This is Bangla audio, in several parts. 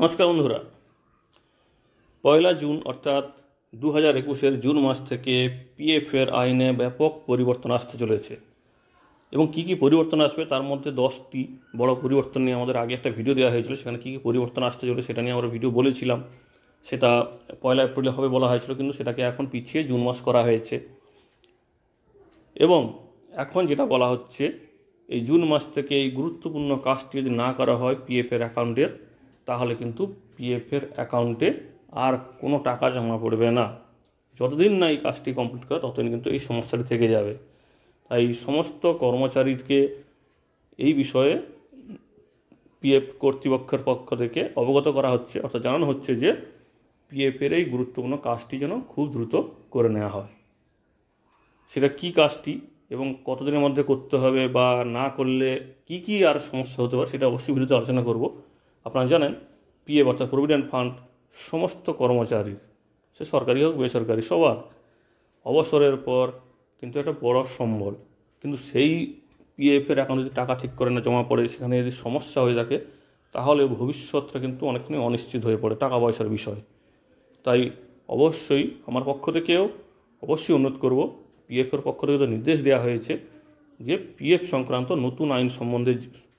নমস্কার বন্ধুরা পয়লা জুন অর্থাৎ দু হাজার একুশের জুন মাস থেকে পিএফের আইনে ব্যাপক পরিবর্তন আসতে চলেছে এবং কি কি পরিবর্তন আসবে তার মধ্যে দশটি বড় পরিবর্তন নিয়ে আমাদের আগে একটা ভিডিও দেওয়া হয়েছিল সেখানে কী কী পরিবর্তন আসতে চলেছে সেটা নিয়ে আমরা ভিডিও বলেছিলাম সেটা পয়লা এপ্রিলে হবে বলা হয়েছিল কিন্তু সেটাকে এখন পিছিয়ে জুন মাস করা হয়েছে এবং এখন যেটা বলা হচ্ছে এই জুন মাস থেকে এই গুরুত্বপূর্ণ কাজটি যদি না করা হয় পিএফের অ্যাকাউন্টের তাহলে কিন্তু পিএফের অ্যাকাউন্টে আর কোনো টাকা জমা পড়বে না যতদিন না এই কাজটি কমপ্লিট করে ততদিন কিন্তু এই সমস্যাটি থেকে যাবে তাই সমস্ত কর্মচারীকে এই বিষয়ে পিএফ কর্তৃপক্ষের পক্ষ থেকে অবগত করা হচ্ছে অর্থাৎ জানানো হচ্ছে যে পিএফের এই গুরুত্বপূর্ণ কাজটি যেন খুব দ্রুত করে নেওয়া হয় সেটা কি কাজটি এবং কতদিনের মধ্যে করতে হবে বা না করলে কি কি আর সমস্যা হতে পারে সেটা অবশ্যই ভিডিওতে আলোচনা করব আপনারা জানেন পিএফ অর্থাৎ প্রভিডেন্ট ফান্ড সমস্ত কর্মচারীর সে সরকারি হোক বেসরকারি সবার অবসরের পর কিন্তু একটা বড় সম্বল কিন্তু সেই পিএফের এখন যদি টাকা ঠিক করে না জমা পড়ে সেখানে যদি সমস্যা হয়ে থাকে তাহলে ভবিষ্যৎটা কিন্তু অনেকখানি অনিশ্চিত হয়ে পড়ে টাকা পয়সার বিষয় তাই অবশ্যই আমার পক্ষ থেকেও অবশ্যই অনুরোধ করব পিএফের পক্ষ থেকে তো নির্দেশ দেওয়া হয়েছে যে পিএফ সংক্রান্ত নতুন আইন সম্বন্ধে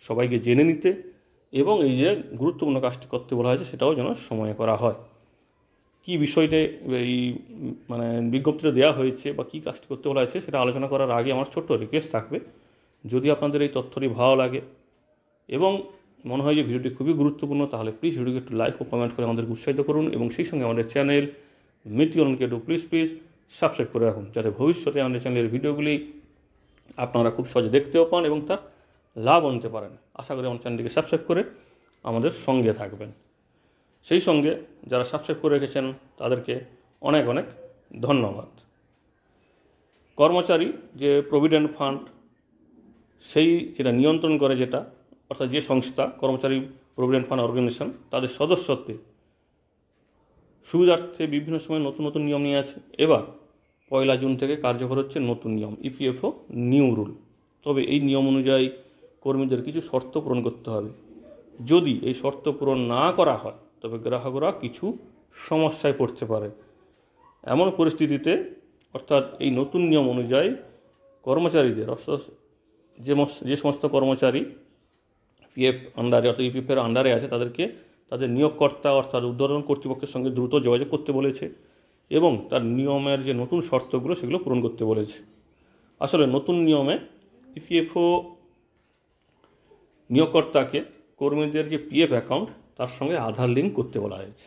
সবাইকে জেনে নিতে এবং এই যে গুরুত্বপূর্ণ কাজটি করতে বলা হয়েছে সেটাও যেন সময়ে করা হয় কি বিষয়টি এই মানে বিজ্ঞপ্তিটা দেওয়া হয়েছে বা কী কাজটি করতে বলা হয়েছে সেটা আলোচনা করার আগে আমার ছোট্ট রিকোয়েস্ট থাকবে যদি আপনাদের এই তথ্যটি ভালো লাগে এবং মনে হয় যে ভিডিওটি খুবই গুরুত্বপূর্ণ তাহলে প্লিজ ভিডিওকে একটু লাইক ও কমেন্ট করে আমাদের উৎসাহিত করুন এবং সেই সঙ্গে আমাদের চ্যানেল মৃত্যুকরণকে একটু প্লিজ প্লিজ সাবস্ক্রাইব করে রাখুন যাতে ভবিষ্যতে আমাদের চ্যানেলের ভিডিওগুলি আপনারা খুব সহজে দেখতেও পান এবং তার লাভ আনতে পারেন আশা করি আমার চ্যানেলটিকে সাবস্ক্রাইব করে আমাদের সঙ্গে থাকবেন সেই সঙ্গে যারা সাবস্ক্রাইব করে রেখেছেন তাদেরকে অনেক অনেক ধন্যবাদ কর্মচারী যে প্রভিডেন্ট ফান্ড সেই যেটা নিয়ন্ত্রণ করে যেটা অর্থাৎ যে সংস্থা কর্মচারী প্রভিডেন্ট ফান্ড অর্গানাইজেশন তাদের সদস্যত্বে সুবিধার্থে বিভিন্ন সময় নতুন নতুন নিয়ম নিয়ে আসে এবার পয়লা জুন থেকে কার্যকর হচ্ছে নতুন নিয়ম ইপিএফও নিউ রুল তবে এই নিয়ম অনুযায়ী কর্মীদের কিছু শর্ত পূরণ করতে হবে যদি এই শর্ত পূরণ না করা হয় তবে গ্রাহকরা কিছু সমস্যায় পড়তে পারে এমন পরিস্থিতিতে অর্থাৎ এই নতুন নিয়ম অনুযায়ী কর্মচারীদের অর্থাৎ যে যে সমস্ত কর্মচারী পিএফ আন্ডারে অর্থাৎ ইপিএফের আন্ডারে আছে তাদেরকে তাদের নিয়োগকর্তা অর্থাৎ উদ্বোধন কর্তৃপক্ষের সঙ্গে দ্রুত যোগাযোগ করতে বলেছে এবং তার নিয়মের যে নতুন শর্তগুলো সেগুলো পূরণ করতে বলেছে আসলে নতুন নিয়মে ইপিএফও নিয়োগকর্তাকে কর্মীদের যে পিএফ অ্যাকাউন্ট তার সঙ্গে আধার লিঙ্ক করতে বলা হয়েছে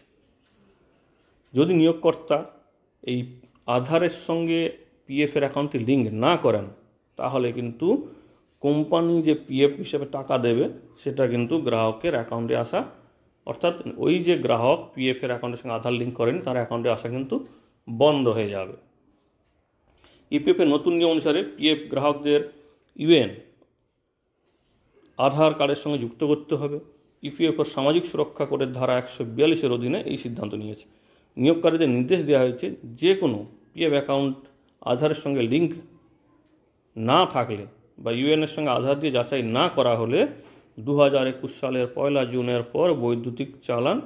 যদি নিয়োগকর্তা এই আধারের সঙ্গে পিএফের অ্যাকাউন্টটি লিঙ্ক না করেন তাহলে কিন্তু কোম্পানি যে পিএফ হিসেবে টাকা দেবে সেটা কিন্তু গ্রাহকের অ্যাকাউন্টে আসা অর্থাৎ ওই যে গ্রাহক পিএফের অ্যাকাউন্টের সঙ্গে আধার লিঙ্ক করেন তার অ্যাকাউন্টে আসা কিন্তু বন্ধ হয়ে যাবে ইপিএফের e নতুন নিয়ম অনুসারে পিএফ গ্রাহকদের ইউএন আধার কার্ডের সঙ্গে যুক্ত করতে হবে ইপিএফও e সামাজিক সুরক্ষা করে ধারা একশো বিয়াল্লিশের অধীনে এই সিদ্ধান্ত নিয়েছে নিয়োগকারীদের নির্দেশ দেওয়া হয়েছে যে কোনো পিএফ অ্যাকাউন্ট আধারের সঙ্গে লিঙ্ক না থাকলে বা ইউএনের সঙ্গে আধার দিয়ে যাচাই না করা হলে দু হাজার একুশ সালের পয়লা জুনের পর বৈদ্যুতিক চালান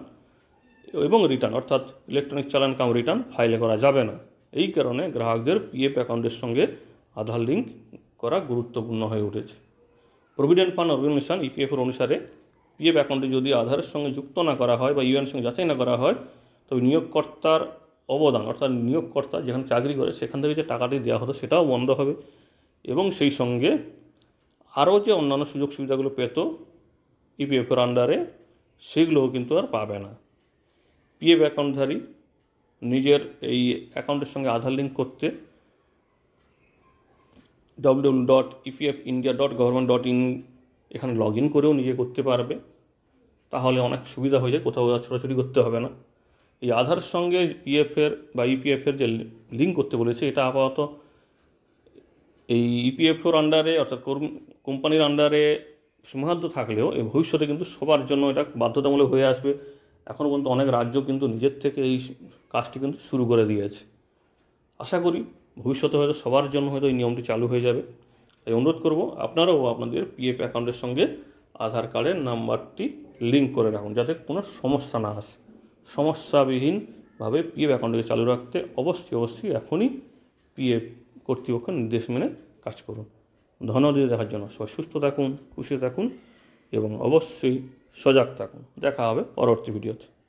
এবং রিটার্ন অর্থাৎ ইলেকট্রনিক চালান কাম রিটার্ন ফাইলে করা যাবে না এই কারণে গ্রাহকদের পিএফ অ্যাকাউন্টের সঙ্গে আধার লিঙ্ক করা গুরুত্বপূর্ণ হয়ে উঠেছে প্রভিডেন্ট ফান্ড অর্গানাইজেশন ইপিএফ অনুসারে পিএফ অ্যাকাউন্টে যদি আধারের সঙ্গে যুক্ত না করা হয় বা ইউএন সঙ্গে যাচাই না করা হয় তবে নিয়োগকর্তার অবদান অর্থাৎ নিয়োগকর্তা যেখানে চাকরি করে সেখান থেকে যে টাকাটি দেওয়া হতো সেটাও বন্ধ হবে এবং সেই সঙ্গে আরও যে অন্যান্য সুযোগ সুবিধাগুলো পেত ইপিএফের e আন্ডারে সেগুলোও কিন্তু আর পাবে না পিএফ অ্যাকাউন্টধারী নিজের এই অ্যাকাউন্টের সঙ্গে আধার লিঙ্ক করতে W dot EPF India dot government dot in এখানে লগ ইন করেও নিজে করতে পারবে তাহলে অনেক সুবিধা হয়ে যায় কোথাও ছোটাছুটি করতে হবে না এই আধার সঙ্গে ইএফের e বা ইপিএফের e যে লিঙ্ক করতে বলেছে এটা আপাতত এই ইপিএফওর e আন্ডারে অর্থাৎ কোম্পানির আন্ডারে সীমাদ্ধ থাকলেও এই ভবিষ্যতে কিন্তু সবার জন্য এটা বাধ্যতামূলক হয়ে আসবে এখনও পর্যন্ত অনেক রাজ্য কিন্তু নিজের থেকে এই কাজটি কিন্তু শুরু করে দিয়েছে আশা করি ভবিষ্যতে হয়তো সবার জন্য হয়তো এই নিয়মটি চালু হয়ে যাবে তাই অনুরোধ করব আপনারাও আপনাদের পিএফ অ্যাকাউন্টের সঙ্গে আধার কার্ডের নাম্বারটি লিঙ্ক করে রাখুন যাতে কোনো সমস্যা না আসে সমস্যাবিহীনভাবে পিএফ অ্যাকাউন্টকে চালু রাখতে অবশ্যই অবশ্যই এখনই পিএফ কর্তৃপক্ষের নির্দেশ মেনে কাজ করুন ধন্যবাদ দেখার জন্য সবাই সুস্থ থাকুন খুশি থাকুন এবং অবশ্যই সজাগ থাকুন দেখা হবে পরবর্তী ভিডিওতে